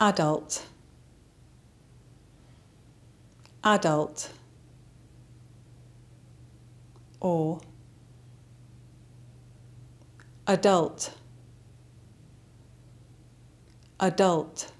adult, adult, or adult, adult.